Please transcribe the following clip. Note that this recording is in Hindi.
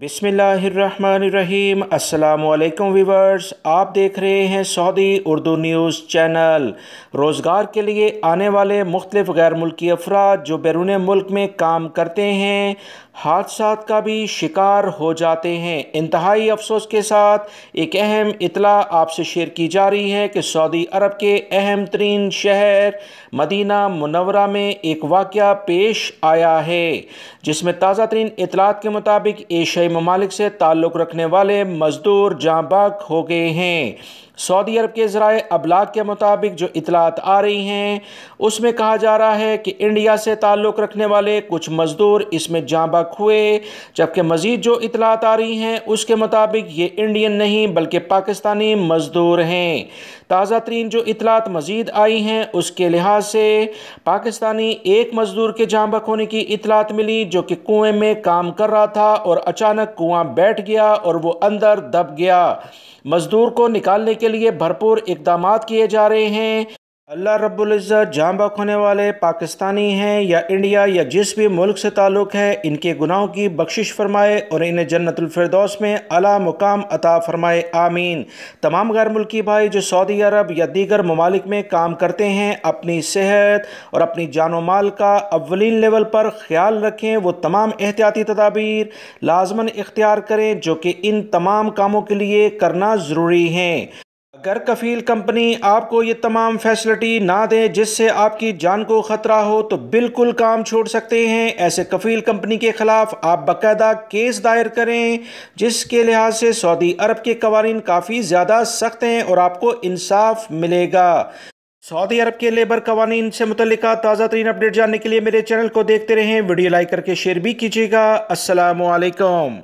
बिसमीम अल्लाम वीवर्स आप देख रहे हैं सऊदी उर्दू न्यूज़ चैनल रोज़गार के लिए आने वाले मुख्तलिफ़ गैर मुल्की अफराद जो बैरून मुल्क में काम करते हैं हादसात का भी शिकार हो जाते हैं इंतहाई अफसोस के साथ एक अहम इतला आपसे शेयर की जा रही है कि सऊदी अरब के अहम तरीन शहर मदीना मुनवरा में एक वाक़ पेश आया है जिसमें ताज़ा तरीन इतलात के मुताबिक एशियाई ममालिक से ताल्लुक़ रखने वाले मज़दूर बाग हो गए हैं सऊदी अरब के ज़राए अबलाग के मुताबिक जो इतलात आ रही हैं उसमें कहा जा रहा है कि इंडिया से ताल्लुक़ रखने वाले कुछ मज़दूर इसमें जाँबाग हलाक हुए जबकि मज़ीद जो इतलात आ रही हैं उसके मुताबिक ये इंडियन नहीं बल्कि पाकिस्तानी मज़दूर हैं ताज़ा तरीन जो इतलात मज़ीद आई हैं उसके लिहाज से पाकिस्तानी एक मज़दूर के जामबक होने की इतलात मिली जो कि कुएं में काम कर रहा था और अचानक कुआं बैठ गया और वो अंदर दब गया मज़दूर को निकालने के लिए भरपूर इकदाम किए जा रहे हैं अल्लाह रब्ज़त जहाँ बाक होने वाले पाकिस्तानी हैं या इंडिया या जिस भी मुल्क से ताल्लुक़ है इनके गुनाहों की बख्शिश फरमाए और इन्हें जन्नतफरदौस में अला मुकाम अता फरमाए आमीन तमाम गैर मुल्की भाई जो सऊदी अरब या दीगर ममालिक में काम करते हैं अपनी सेहत और अपनी जान माल का अवलिन लेवल पर ख्याल रखें वो तमाम एहतियाती तदाबीर लाजमन इख्तियार करें जो कि इन तमाम कामों के लिए करना ज़रूरी हैं अगर कफील कंपनी आपको ये तमाम फैसिलिटी ना दे जिससे आपकी जान को ख़तरा हो तो बिल्कुल काम छोड़ सकते हैं ऐसे कफील कंपनी के ख़िलाफ़ आप बाकायदा केस दायर करें जिसके लिहाज से सऊदी अरब के कवानीन काफ़ी ज़्यादा सख्त हैं और आपको इंसाफ मिलेगा सऊदी अरब के लेबर कवानीन से मुतल ताज़ा तरीन अपडेट जानने के लिए मेरे चैनल को देखते रहें वीडियो लाइक करके शेयर भी कीजिएगा असलकम